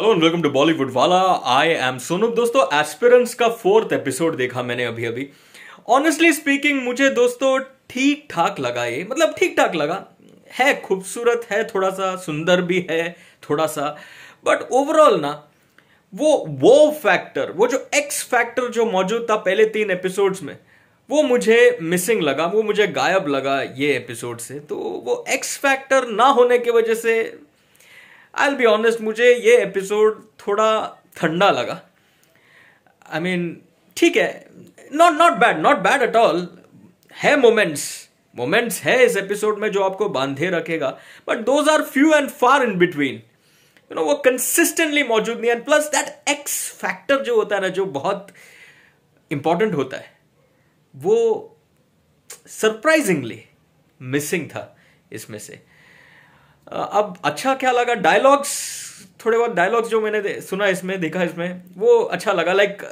hello and welcome to Bollywood वाला I M Sonu दोस्तों एस्पिरेंस का फोर्थ एपिसोड देखा मैंने अभी अभी ऑनेस्टली स्पीकिंग मुझे दोस्तों ठीक ठाक लगा ये मतलब ठीक ठाक लगा है खूबसूरत है थोड़ा सा सुंदर भी है थोड़ा सा बट ओवरऑल ना वो वो फैक्टर वो जो एक्स फैक्टर जो मौजूद था पहले तीन एपिसोड्स में वो मुझे मिसिंग लगा वो मुझे गायब लगा ये एपिसोड से तो वो एक्स फैक्टर ना होने की वजह से आई बी ऑनेस्ट मुझे ये एपिसोड थोड़ा ठंडा लगा आई मीन ठीक है not not bad not bad at all है मोमेंट्स मोमेंट्स है इस एपिसोड में जो आपको बांधे रखेगा but those are few and far in between you know वो कंसिस्टेंटली मौजूद नहीं and plus that X factor जो होता है ना जो बहुत इंपॉर्टेंट होता है वो सरप्राइजिंगली मिसिंग था इसमें से अब अच्छा क्या लगा डायलॉग्स थोड़े बहुत डायलॉग्स जो मैंने सुना इसमें देखा इसमें वो अच्छा लगा like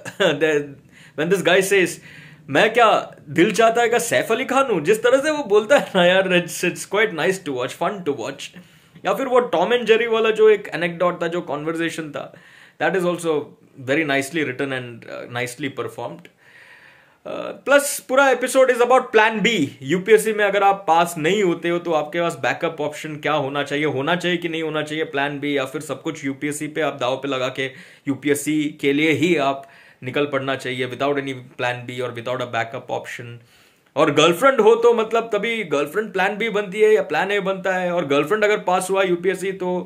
when this guy says मैं क्या दिल चाहता है का सैफ अली खान हूँ जिस तरह से वो बोलता है ना यार it's quite nice to watch fun to watch या फिर वो टॉम एंड जेरी वाला जो एक एनेक्डॉट था जो कॉन्वर्जेशन था that is also very nicely written and nicely performed plus uh, पूरा episode is about plan B UPSC में अगर आप पास नहीं होते हो तो आपके पास बैकअप ऑप्शन क्या होना चाहिए होना चाहिए कि नहीं होना चाहिए प्लान बी या फिर सब कुछ यूपीएससी पे आप दाव पे लगा के यूपीएससी के लिए ही आप निकल पड़ना चाहिए विदाउट एनी प्लान बी और विदाउट अ बैकअप ऑप्शन और गर्लफ्रेंड हो तो मतलब तभी गर्लफ्रेंड प्लान बी बनती है या प्लान ए बनता है और गर्लफ्रेंड अगर पास हुआ यूपीएससी तो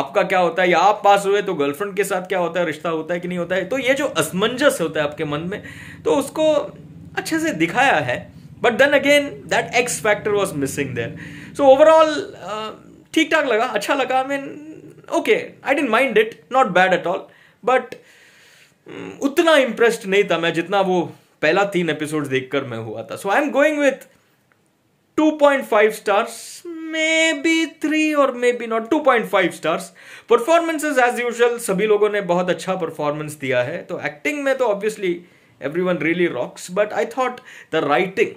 आपका क्या होता है या आप पास हुए तो गर्लफ्रेंड के साथ क्या होता है रिश्ता होता है कि नहीं होता है तो ये जो असमंजस होता है आपके मन में तो उसको अच्छे से दिखाया है but then again that X factor was missing then so overall ठीक ठाक लगा अच्छा लगा I mean okay I didn't mind it not bad at all but उतना इंप्रेस्ड नहीं था मैं जितना वो पहला तीन एपिसोड देखकर मैं हुआ था so I am going with 2.5 stars maybe three और maybe not two point five stars performances as usual सभी लोगों ने बहुत अच्छा परफॉर्मेंस दिया है तो एक्टिंग में तो obviously every one really rocks but I thought the writing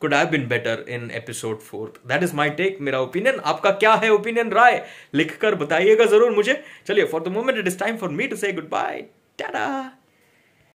could have been better in episode four that is my take मेरा ओपिनियन आपका क्या है ओपिनियन राय लिख कर बताइएगा जरूर मुझे चलिए for the moment it is time for me to say goodbye Tata